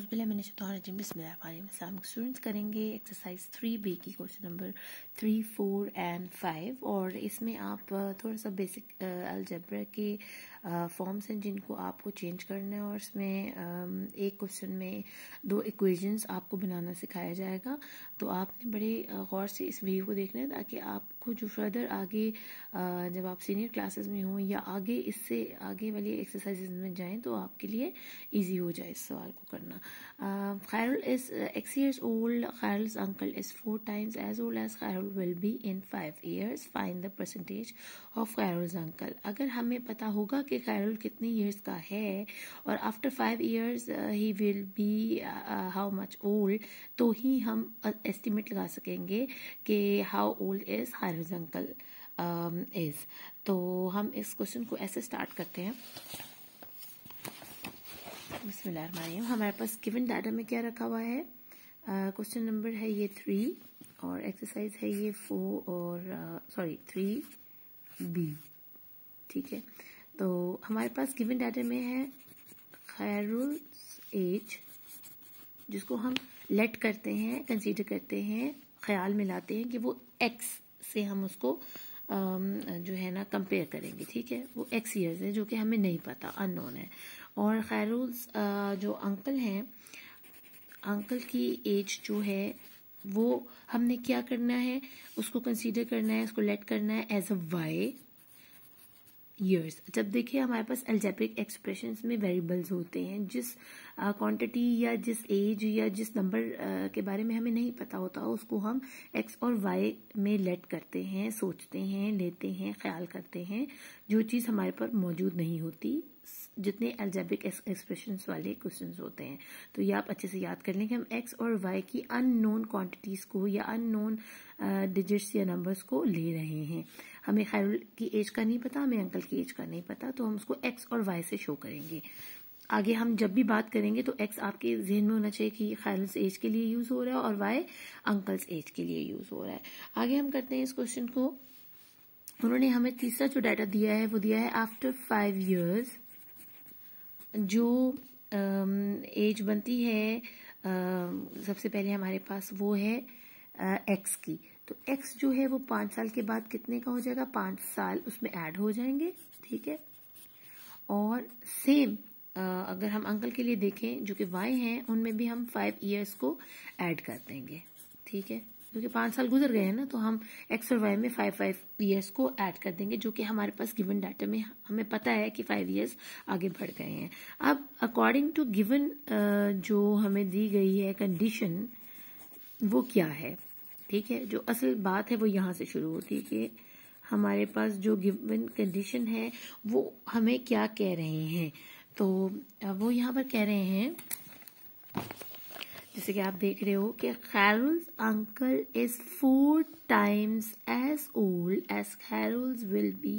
students करेंगे exercise three B की question number three four and five और इसमें आप थोड़ा सा बेसिक अलजब्र के फॉर्म्स हैं जिनको आपको चेंज करना है और इसमें एक क्वेश्चन में दो इक्वेशंस आपको बनाना सिखाया जाएगा तो आपने बड़े गौर से इस वीडियो को देखना है ताकि आपको जो फर्दर आगे जब आप सीनियर क्लासेस में हों या आगे इससे आगे वाली एक्सरसाइजेज में जाएं तो आपके लिए ईजी हो जाए इस सवाल को करना Khairul is x years old Khairul's uncle is four times as old as Khair will be in five years find the percentage of Khair uncle अगर हमें पता होगा कि के खैरुल कितने इयर्स का है और after five years he will be how much old तो ही हम एस्टिमेट uh, लगा सकेंगे कि how old is Khairul's uncle is तो हम इस क्वेश्चन को ऐसे स्टार्ट करते हैं बसमीम हमारे पास गिवन डाटा में क्या रखा हुआ है क्वेश्चन uh, नंबर है ये थ्री और एक्सरसाइज है ये फोर और सॉरी थ्री बी ठीक है तो हमारे पास गिवन डाटा में है खैरुल एज जिसको हम लेट करते हैं कंसीडर करते हैं ख्याल में लाते हैं कि वो एक्स से हम उसको जो है ना कंपेयर करेंगे ठीक है वो एक्स ईयर्स है जो कि हमें नहीं पता अननोन है और खैरुल्स जो अंकल हैं अंकल की एज जो है वो हमने क्या करना है उसको कंसीडर करना है उसको लेट करना है एज अ वाई ईयर्स जब देखिए हमारे पास एल्जेब्रिक एक्सप्रेशन में वेरिएबल्स होते हैं जिस क्वांटिटी या जिस एज या जिस नंबर के बारे में हमें नहीं पता होता उसको हम एक्स और वाई में लेट करते हैं सोचते हैं लेते हैं ख्याल करते हैं जो चीज़ हमारे पर मौजूद नहीं होती जितने एल्जेबिक एक्सप्रेशन वाले क्वेश्चन होते हैं तो ये आप अच्छे से याद कर लें कि हम एक्स और वाई की अननोन क्वांटिटीज़ को या अननोन डिजिट्स या नंबर्स को ले रहे हैं हमें खैरुल की एज का नहीं पता हमें अंकल की एज का नहीं पता तो हम उसको एक्स और वाई से शो करेंगे आगे हम जब भी बात करेंगे तो एक्स आपके जहन में होना चाहिए कि खैरुल्स एज के लिए यूज़ हो रहा है और वाई अंकल्स एज के लिए यूज़ हो रहा है आगे हम करते हैं इस क्वेश्चन को उन्होंने हमें तीसरा जो डाटा दिया है वो दिया है आफ्टर फाइव ईयर्स जो एज बनती है सबसे पहले हमारे पास वो है एक्स की तो एक्स जो है वो पाँच साल के बाद कितने का हो जाएगा पाँच साल उसमें ऐड हो जाएंगे ठीक है और सेम अगर हम अंकल के लिए देखें जो कि वाई हैं उनमें भी हम फाइव ईयर्स को ऐड कर देंगे ठीक है क्योंकि पांच साल गुजर गए हैं ना तो हम एक्स और वाई में फाइव फाइव ईयर्स को ऐड कर देंगे जो कि हमारे पास गिवन डाटा में हमें पता है कि फाइव ईयर्स आगे बढ़ गए हैं अब अकॉर्डिंग टू गिवन जो हमें दी गई है कंडीशन वो क्या है ठीक है जो असल बात है वो यहां से शुरू होती है कि हमारे पास जो गिवन कंडीशन है वो हमें क्या कह रहे हैं तो वो यहां पर कह रहे हैं जैसे कि आप देख रहे हो कि Khairul's uncle is four times as old as Khairul's will be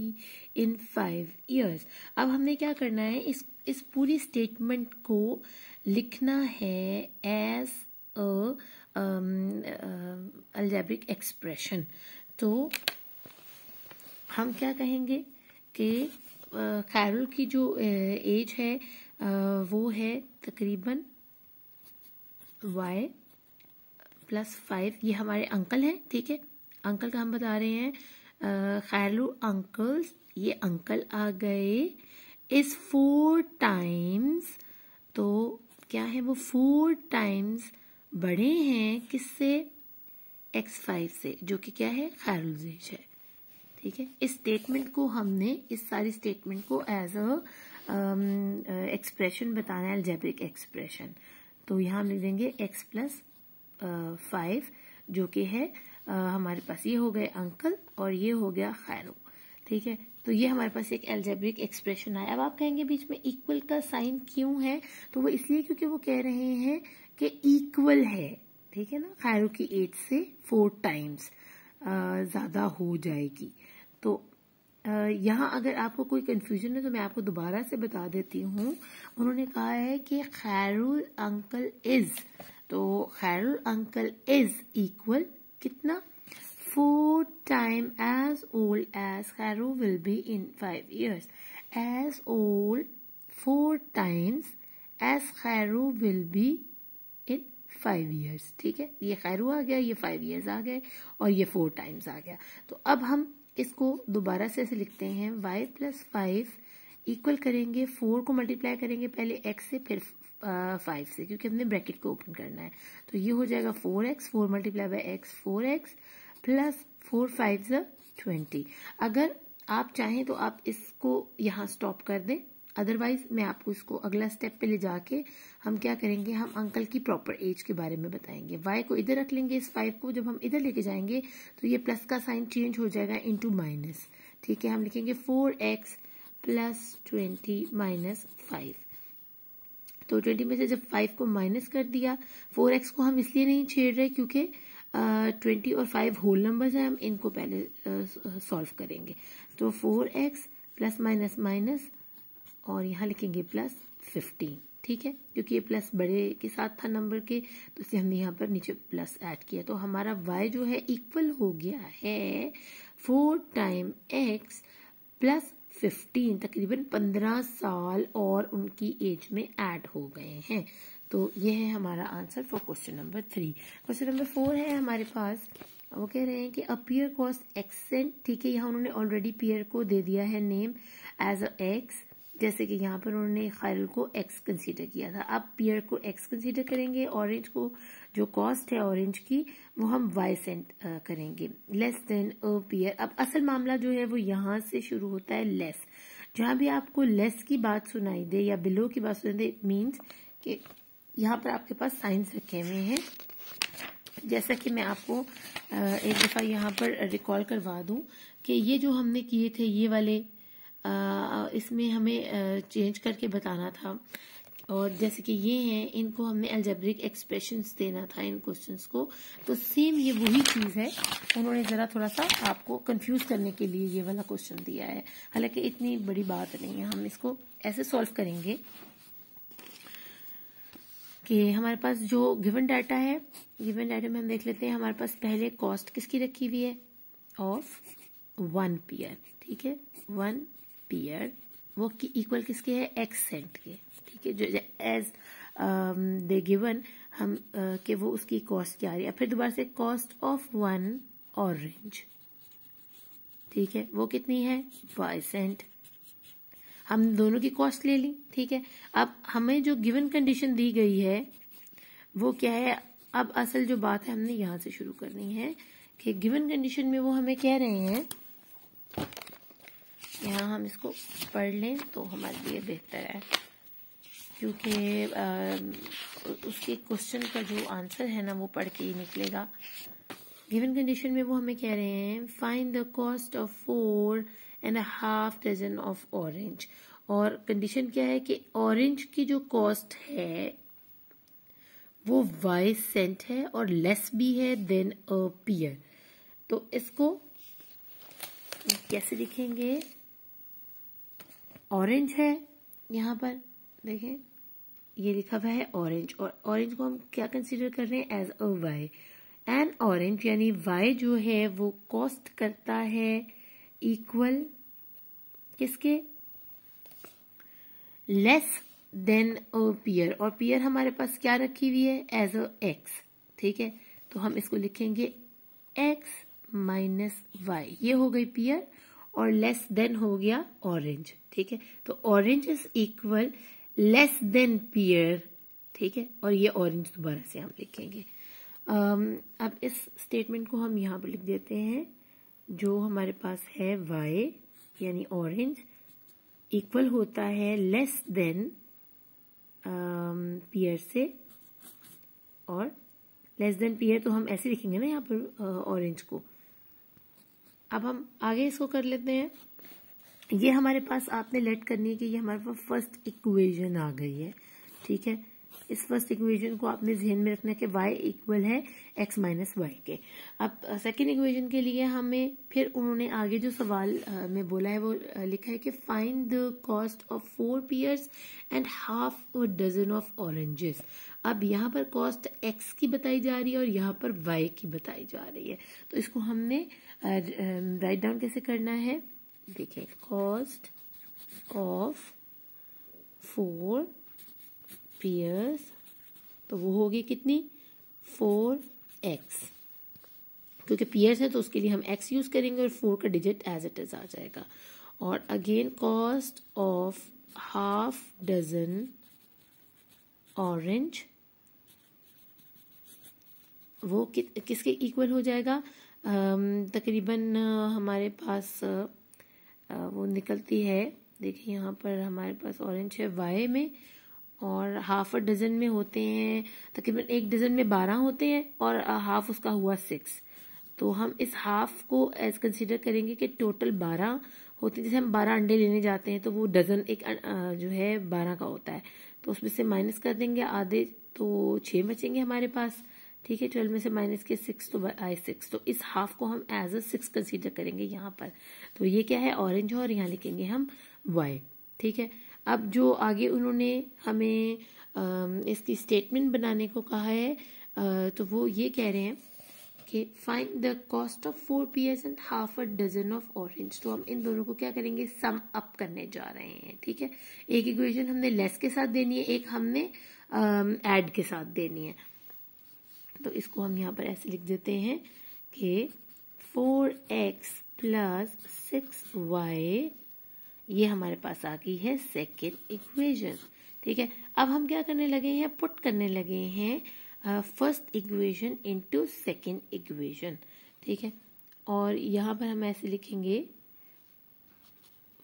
in five years अब हमने क्या करना है इस इस पूरी स्टेटमेंट को लिखना है एज अ एक्सप्रेशन तो हम क्या कहेंगे कि खैरुल uh, की जो एज uh, है uh, वो है तकरीबन वाई प्लस फाइव ये हमारे अंकल हैं ठीक है अंकल का हम बता रहे हैं खैरू अंकल्स ये अंकल आ गए इस फोर टाइम्स तो क्या है वो फोर टाइम्स बड़े हैं किससे एक्स फाइव से जो कि क्या है खैरुलजेज है ठीक है इस स्टेटमेंट को हमने इस सारी स्टेटमेंट को एज अ एक्सप्रेशन बताना है एल्जेब्रिक एक्सप्रेशन तो यहाँ हम लिख देंगे एक्स प्लस फाइव जो कि है आ, हमारे पास ये हो गए अंकल और ये हो गया खैरू ठीक है तो ये हमारे पास एक एल्जेब्रिक एक्सप्रेशन आया अब आप कहेंगे बीच में इक्वल का साइन क्यों है तो वो इसलिए क्योंकि वो कह रहे हैं कि इक्वल है ठीक है ना खैरू की एट से फोर टाइम्स ज़्यादा हो जाएगी तो यहाँ अगर आपको कोई कन्फ्यूजन है तो मैं आपको दोबारा से बता देती हूँ उन्होंने कहा है कि खैरुल अंकल इज तो खैरुल अंकल इज इक्वल कितना four time as old as Khairul will be in five years as old four times as Khairul will be in five years ठीक है ये खैरू आ गया ये फाइव ईयर्स आ गए और ये फोर टाइम्स आ गया तो अब हम इसको दोबारा से ऐसे लिखते हैं वाई प्लस फाइव इक्वल करेंगे फोर को मल्टीप्लाई करेंगे पहले एक्स से फिर फाइव से क्योंकि हमने ब्रैकेट को ओपन करना है तो ये हो जाएगा four x four multiply by x four x plus four five ज ट्वेंटी अगर आप चाहें तो आप इसको यहाँ स्टॉप कर दें अदरवाइज मैं आपको इसको अगला स्टेप पे ले जाके हम क्या करेंगे हम अंकल की प्रॉपर एज के बारे में बताएंगे वाई को इधर रख लेंगे इस फाइव को जब हम इधर लेके जाएंगे तो ये प्लस का साइन चेंज हो जाएगा इनटू माइनस ठीक है हम लिखेंगे four x plus twenty minus five तो ट्वेंटी में से जब फाइव को माइनस कर दिया फोर एक्स को हम इसलिए नहीं छेड़ रहे क्योंकि ट्वेंटी uh, और फाइव होल नंबर्स हैं हम इनको पहले सॉल्व uh, करेंगे तो four x plus minus minus और यहाँ लिखेंगे प्लस फिफ्टीन ठीक है क्योंकि ये प्लस बड़े के साथ था नंबर के तो इसे हमने यहाँ पर नीचे प्लस ऐड किया तो हमारा वाई जो है इक्वल हो गया है four time x plus fifteen तकरीबन पंद्रह साल और उनकी एज में ऐड हो गए हैं तो ये है हमारा answer for question number three question number four है हमारे पास वो कह रहे हैं कि अ पियर कॉस एक्सेंट ठीक है यहाँ उन्होंने ऑलरेडी पियर को दे दिया है नेम एज अ एक्स जैसे कि यहाँ पर उन्होंने खैर को एक्स कंसीडर किया था अब पियर को एक्स कंसीडर करेंगे ऑरेंज को जो कॉस्ट है ऑरेंज की वो हम वाई सेंट करेंगे लेस देन अ पीयर अब असल मामला जो है वो यहां से शुरू होता है लेस जहां भी आपको लेस की बात सुनाई दे या बिलो की बात सुनाई दे इट मीन्स कि यहाँ पर आपके पास साइंस रखे हुए हैं जैसा कि मैं आपको एक दफ़ा यहाँ पर रिकॉल करवा दू कि ये जो हमने किए थे ये वाले इसमें हमें चेंज करके बताना था और जैसे कि ये है इनको हमने एल्जेब्रिक एक्सप्रेशन देना था इन क्वेश्चन को तो सेम ये वही चीज़ है उन्होंने ज़रा थोड़ा सा आपको कंफ्यूज करने के लिए ये वाला क्वेश्चन दिया है हालांकि इतनी बड़ी बात नहीं है हम इसको ऐसे सॉल्व करेंगे कि हमारे पास जो गिवन डाटा है गिवन डाटा में हम देख लेते हैं हमारे पास पहले कॉस्ट किसकी रखी हुई है ऑफ वन पीयर ठीक है वन पीयर वो इक्वल किसके है एक्स सेंट के कि एज दे गिवन हम uh, के वो उसकी कॉस्ट क्या आ रही है फिर दोबारा से कॉस्ट ऑफ वन ऑरेंज ठीक है वो कितनी है बाईस सेंट हम दोनों की कॉस्ट ले ली ठीक है अब हमें जो गिवन कंडीशन दी गई है वो क्या है अब असल जो बात है हमने यहां से शुरू करनी है कि गिवन कंडीशन में वो हमें कह रहे हैं यहाँ हम इसको पढ़ लें तो हमारे लिए बेहतर है क्योंकि उसके क्वेश्चन का जो आंसर है ना वो पढ़ के ही निकलेगा गिवन कंडीशन में वो हमें कह रहे हैं find the cost of four and half dozen of orange और कंडीशन क्या है कि ऑरेंज की जो कॉस्ट है वो वाइस सेंट है और लेस भी है देन अ पियर तो इसको कैसे लिखेंगे ऑरेंज है यहाँ पर देखिए ये लिखा हुआ है ऑरेंज और ऑरेंज को हम क्या कंसीडर कर रहे हैं as a y an orange यानी वाई जो है वो कॉस्ट करता है इक्वल किसके लेस देन अ पियर और पियर हमारे पास क्या रखी हुई है एज अ एक्स ठीक है तो हम इसको लिखेंगे एक्स माइनस वाई ये हो गई पियर और लेस देन हो गया ऑरेंज ठीक है तो orange is equal less than pear ठीक है और ये ऑरेंज दोबारा से हम लिखेंगे um, अब इस स्टेटमेंट को हम यहाँ पर लिख देते हैं जो हमारे पास है वाई यानी ऑरेंज इक्वल होता है लेस देन पियर से और लेस देन पियर तो हम ऐसे लिखेंगे ना यहाँ पर ऑरेंज uh, को अब हम आगे इसको कर लेते हैं ये हमारे पास आपने लेट करनी है कि ये हमारे पास फर्स्ट इक्वेशन आ गई है ठीक है इस फर्स्ट इक्वेशन को आपने जहन में रखना कि y इक्वल है x माइनस वाई के अब सेकेंड इक्वेशन के लिए हमें फिर उन्होंने आगे जो सवाल में बोला है वो लिखा है कि find the cost of four pears and half a dozen of oranges अब यहाँ पर कॉस्ट x की बताई जा रही है और यहाँ पर y की बताई जा रही है तो इसको हमने राइट डाउन कैसे करना है देखिए कॉस्ट ऑफ फोर पियर्स तो वो होगी कितनी फोर एक्स क्योंकि पियर्स है तो उसके लिए हम एक्स यूज करेंगे और फोर का डिजिट एज इट इज आ जाएगा और again cost of half dozen orange वो कि, किसके इक्वल हो जाएगा तकरीबन हमारे पास वो निकलती है देखिए यहाँ पर हमारे पास ऑरेंज है वाई में और हाफ अ डजन में होते हैं तकरीबन एक डजन में बारह होते हैं और हाफ उसका हुआ सिक्स तो हम इस हाफ को एज कंसिडर करेंगे कि टोटल बारह होते हैं जैसे हम बारह अंडे लेने जाते हैं तो वो डजन एक जो है बारह का होता है तो उसमें से माइनस कर देंगे आधे तो छः बचेंगे हमारे पास ठीक है ट्वेल्व में से माइनस के सिक्स तो आए सिक्स तो इस हाफ को हम एज अ सिक्स कंसीडर करेंगे यहाँ पर तो ये क्या है ऑरेंज और यहाँ लिखेंगे हम वाई ठीक है अब जो आगे उन्होंने हमें इसकी स्टेटमेंट बनाने को कहा है तो वो ये कह रहे हैं कि find the cost of four pears and half a dozen of orange तो हम इन दोनों को क्या करेंगे सम अप करने जा रहे हैं ठीक है एक इक्वेशन हमने लेस के साथ देनी है एक हमने एड के साथ देनी है तो इसको हम यहाँ पर ऐसे लिख देते हैं कि four x plus six y ये हमारे पास आ गई है सेकेंड इक्वेशन ठीक है अब हम क्या करने लगे हैं पुट करने लगे हैं first equation into second equation ठीक है और यहाँ पर हम ऐसे लिखेंगे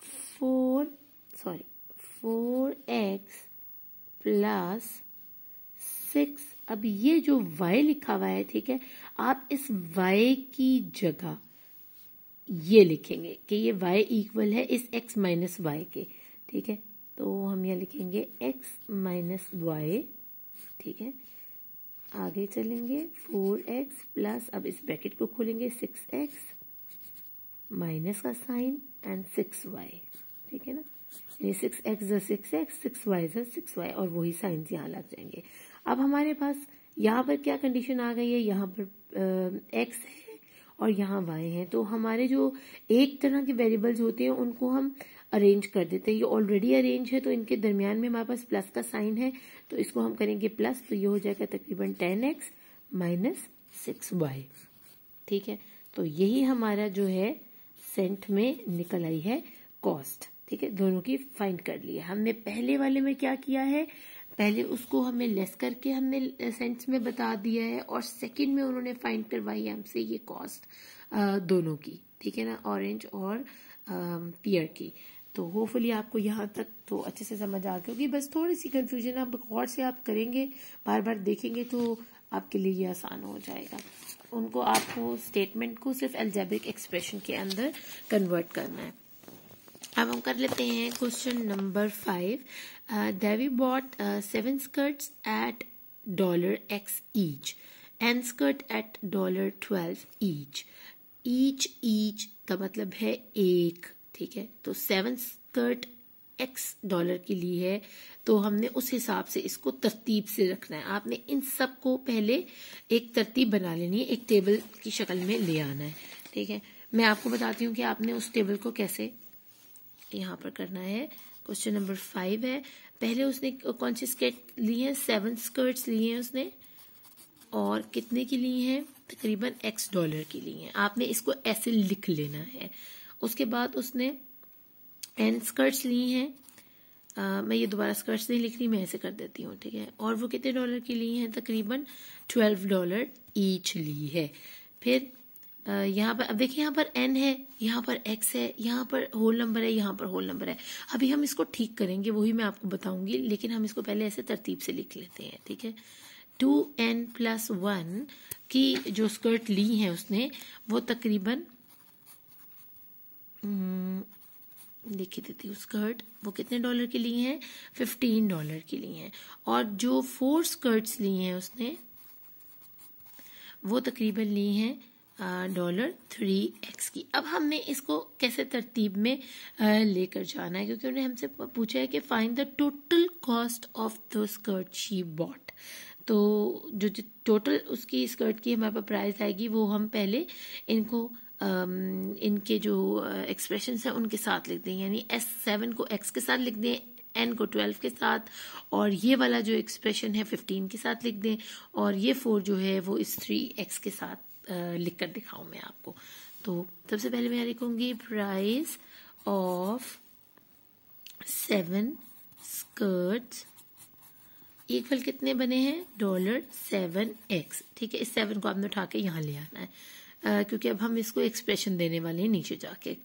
four sorry four x plus six अब ये जो वाई लिखा हुआ है ठीक है आप इस वाई की जगह ये लिखेंगे कि ये वाई इक्वल है इस एक्स माइनस वाई के ठीक है तो हम यह लिखेंगे एक्स माइनस वाई ठीक है आगे चलेंगे फोर एक्स प्लस अब इस ब्रैकेट को खोलेंगे सिक्स एक्स माइनस का साइन एंड सिक्स वाई ठीक है ना six x six x six y six y और वही साइंस यहाँ लग जाएंगे अब हमारे पास यहाँ पर क्या कंडीशन आ गई है यहाँ पर एक्स है और यहाँ वाई है तो हमारे जो एक तरह के वेरिएबल्स होते हैं उनको हम अरेंज कर देते हैं ये ऑलरेडी अरेंज है तो इनके दरमियान में हमारे पास प्लस का साइन है तो इसको हम करेंगे प्लस तो ये हो जाएगा तकरीबन ten x minus six y ठीक है तो यही हमारा जो है सेंट में निकल आई है कॉस्ट ठीक है दोनों की फाइंड कर ली है हमने पहले वाले में क्या किया है पहले उसको हमें लेस करके हमने सेंट्स में बता दिया है और सेकंड में उन्होंने फाइंड करवाई है हमसे ये कॉस्ट दोनों की ठीक है ना ऑरेंज और पियर की तो होपफुली आपको यहाँ तक तो अच्छे से समझ आ गया होगी बस थोड़ी सी कन्फ्यूजन आप गौर से आप करेंगे बार बार देखेंगे तो आपके लिए ये आसान हो जाएगा उनको आपको स्टेटमेंट को सिर्फ एल्जेब्रिक एक्सप्रेशन के अंदर कन्वर्ट करना है अब हम कर लेते हैं question number five Devi bought seven skirts at dollar x each and skirt at dollar twelve each each each का मतलब है एक ठीक है तो सेवन स्कर्ट एक्स डॉलर के लिए है तो हमने उस हिसाब से इसको तरतीब से रखना है आपने इन सब को पहले एक तरतीब बना लेनी है एक टेबल की शक्ल में ले आना है ठीक है मैं आपको बताती हूँ कि आपने उस टेबल को कैसे यहाँ पर करना है क्वेश्चन नंबर फाइव है पहले उसने कौन सी स्केट ली है सेवन स्कर्ट्स लिए हैं उसने और कितने की ली हैं तकरीबन एक्स डॉलर की ली हैं आपने इसको ऐसे लिख लेना है उसके बाद उसने एन स्कर्ट्स ली हैं मैं ये दोबारा स्कर्ट्स नहीं लिख रही मैं ऐसे कर देती हूँ ठीक है और वो कितने डॉलर की ली हैं तकरीबन ट्वेल्व डॉलर ईच ली है फिर यहाँ पर अब देखिए यहाँ पर एन है यहाँ पर एक्स है यहाँ पर होल नंबर है यहाँ पर होल नंबर है अभी हम इसको ठीक करेंगे वही मैं आपको बताऊंगी लेकिन हम इसको पहले ऐसे तरतीब से लिख लेते हैं ठीक है टू एन प्लस वन की जो स्कर्ट ली है उसने वो तकरीबन हम्म, देती हूँ स्कर्ट वो कितने डॉलर की ली हैं फिफ्टीन डॉलर की ली हैं और जो फोर स्कर्ट्स ली हैं उसने वो तकरीबन ली हैं डॉलर थ्री एक्स की अब हमने इसको कैसे तरतीब में लेकर जाना है क्योंकि उन्होंने हमसे पूछा है कि find the total cost of the skirt she bought तो जो जो टोटल उसकी स्कर्ट की हमारे पास प्राइस आएगी वो हम पहले इनको इनके जो एक्सप्रेशन हैं उनके साथ लिख दें यानी एस सेवन को एक्स के साथ लिख दें एन को ट्वेल्व के साथ और ये वाला जो एक्सप्रेशन है फिफ्टीन के साथ लिख दें और ये फोर जो है वो इस थ्री एक्स के साथ लिख कर मैं आपको तो सबसे पहले मैं लिखूंगी प्राइस ऑफ सेवन स्कर्ट एक फल कितने बने हैं डॉलर सेवन एक्स ठीक है इस सेवन को आपने उठा के यहां ले आना है आ, क्योंकि अब हम इसको एक्सप्रेशन देने वाले हैं नीचे जाके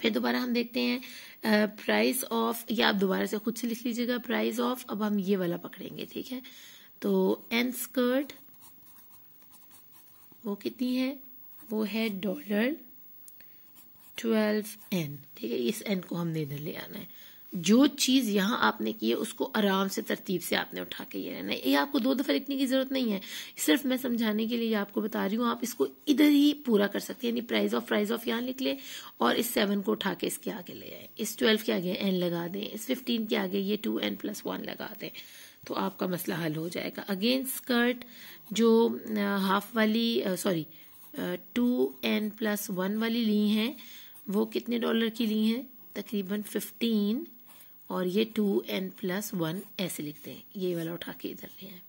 फिर दोबारा हम देखते हैं प्राइस ऑफ या आप दोबारा से खुद से लिख लीजिएगा प्राइस ऑफ अब हम ये वाला पकड़ेंगे ठीक है तो एन स्कर्ट वो कितनी है वो है डॉलर ट्वेल्व एन ठीक है इस एन को हमने इधर ले आना है जो चीज यहां आपने की है उसको आराम से तरतीब से आपने उठा के ये रहना है ये आपको दो दफा लिखने की जरूरत नहीं है सिर्फ मैं समझाने के लिए आपको बता रही हूँ आप इसको इधर ही पूरा कर सकते हैं यानी प्राइस ऑफ प्राइस ऑफ यहां लिख ले और इस सेवन को उठा के इसके आगे ले आए इस ट्वेल्व के आगे एन लगा दें इस फिफ्टीन के आगे ये टू एन प्लस वन लगा दें तो आपका मसला हल हो जाएगा अगेन स्कर्ट जो हाफ वाली sorry two n plus one वाली ली हैं वो कितने डॉलर की ली हैं तकरीबन फिफ्टीन और ये टू एन प्लस वन ऐसे लिखते हैं ये वाला उठा के इधर ले आए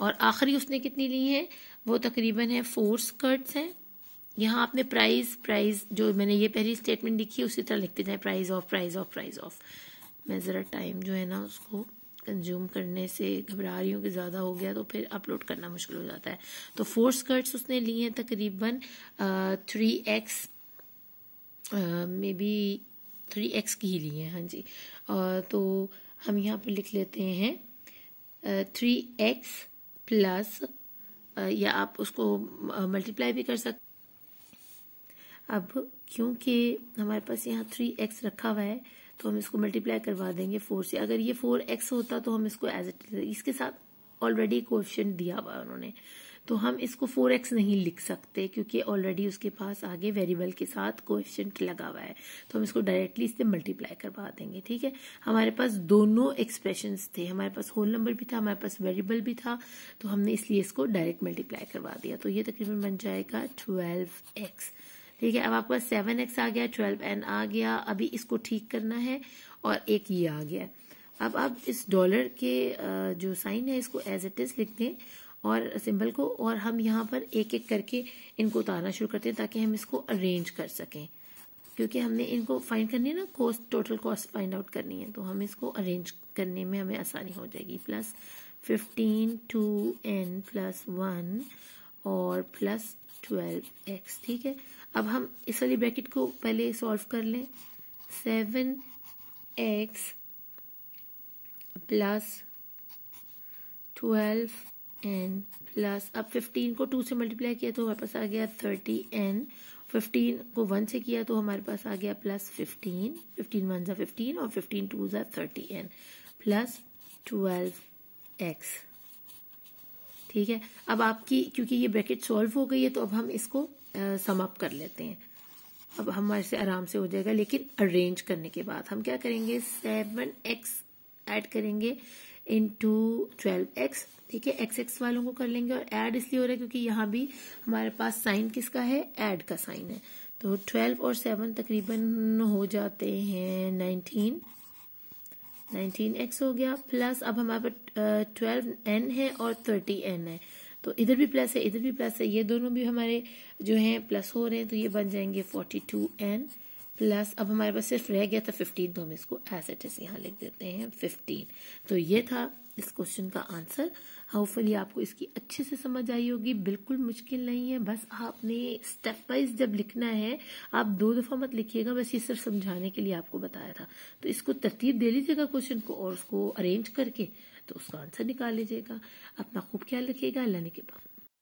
और आखिरी उसने कितनी ली है वो तकरीबन है फोर स्कर्ट्स हैं यहाँ आपने प्राइस प्राइस जो मैंने ये पहली स्टेटमेंट लिखी है उसी तरह लिखते जाए price of price of price of मैं ज़रा टाइम जो है ना उसको कंज्यूम करने से घबरा रही हूँ कि ज़्यादा हो गया तो फिर अपलोड करना मुश्किल हो जाता है तो फोर स्कर्ट्स उसने ली हैं तकरीबन three x maybe three x की ही ली हैं हाँ जी uh, तो हम यहाँ पर लिख लेते हैं थ्री एक्स प्लस या आप उसको मल्टीप्लाई भी कर सकते अब क्योंकि हमारे पास यहाँ थ्री एक्स रखा हुआ है तो हम इसको मल्टीप्लाई करवा देंगे फोर से अगर ये फोर एक्स होता तो हम इसको एज इट इसके साथ ऑलरेडी क्वेश्चन दिया हुआ उन्होंने तो हम इसको फोर एक्स नहीं लिख सकते क्योंकि ऑलरेडी उसके पास आगे वेरिएबल के साथ क्वेश्चन लगा हुआ है तो हम इसको डायरेक्टली इससे मल्टीप्लाई करवा देंगे ठीक है हमारे पास दोनों एक्सप्रेशन थे हमारे पास होल नंबर भी था हमारे पास वेरिएबल भी था तो हमने इसलिए इसको डायरेक्ट मल्टीप्लाई करवा दिया तो ये तकरीबन बन जाएगा ट्वेल्व एक्स ठीक है अब पास सेवन एक्स आ गया ट्वेल्व एन आ गया अभी इसको ठीक करना है और एक ये आ गया अब आप इस डॉलर के जो साइन है इसको एज इट इज लिख दें और सिंबल को और हम यहाँ पर एक एक करके इनको उतारना शुरू करते हैं ताकि हम इसको अरेंज कर सकें क्योंकि हमने इनको फाइंड करनी है ना cost total cost find out करनी है तो हम इसको अरेंज करने में हमें आसानी हो जाएगी plus fifteen two n plus one और प्लस ट्वेल्व एक्स ठीक है अब हम इस वाली ब्रैकेट को पहले सॉल्व कर लें seven x plus twelve n plus अब फिफ्टीन को टू से मल्टीप्लाई किया तो हमारे पास आ गया थर्टी एन फिफ्टीन को वन से किया तो हमारे पास आ गया प्लस फिफ्टीन फिफ्टीन वन ज़ा फिफ्टीन और फिफ्टीन टू ज़ा thirty n plus twelve x ठीक है अब आपकी क्योंकि ये ब्रैकेट सॉल्व हो गई है तो अब हम इसको समाप्त कर लेते हैं अब हमारे से आराम से हो जाएगा लेकिन अरेंज करने के बाद हम क्या करेंगे सेवन एक्स एड करेंगे इन टू ट्वेल्व एक्स ठीक है एक्स एक्स वालों को कर लेंगे और एड इसलिए हो रहा है क्योंकि यहाँ भी हमारे पास साइन किसका है एड का साइन है तो ट्वेल्व और सेवन तकरीबन हो जाते हैं नाइनटीन नाइनटीन एक्स हो गया प्लस अब हमारे पास ट्वेल्व एन है और थर्टी एन है तो इधर भी प्लस है इधर भी प्लस है ये दोनों भी हमारे जो हैं प्लस हो रहे हैं तो ये बन जाएंगे फोर्टी टू एन प्लस अब हमारे पास सिर्फ रह गया था फिफ्टीन तो हम इसको एज एट एस यहाँ लिख देते हैं फिफ्टीन तो ये था इस क्वेश्चन का आंसर होपफुली आपको इसकी अच्छे से समझ आई होगी बिल्कुल मुश्किल नहीं है बस आपने स्टेप वाइज जब लिखना है आप दो दफा मत लिखिएगा बस ये सिर्फ समझाने के लिए आपको बताया था तो इसको तरतीब दे लीजिएगा क्वेश्चन को और उसको अरेंज करके तो उसका आंसर निकाल लीजिएगा अपना खूब ख्याल रखिएगा अल्लाह के पास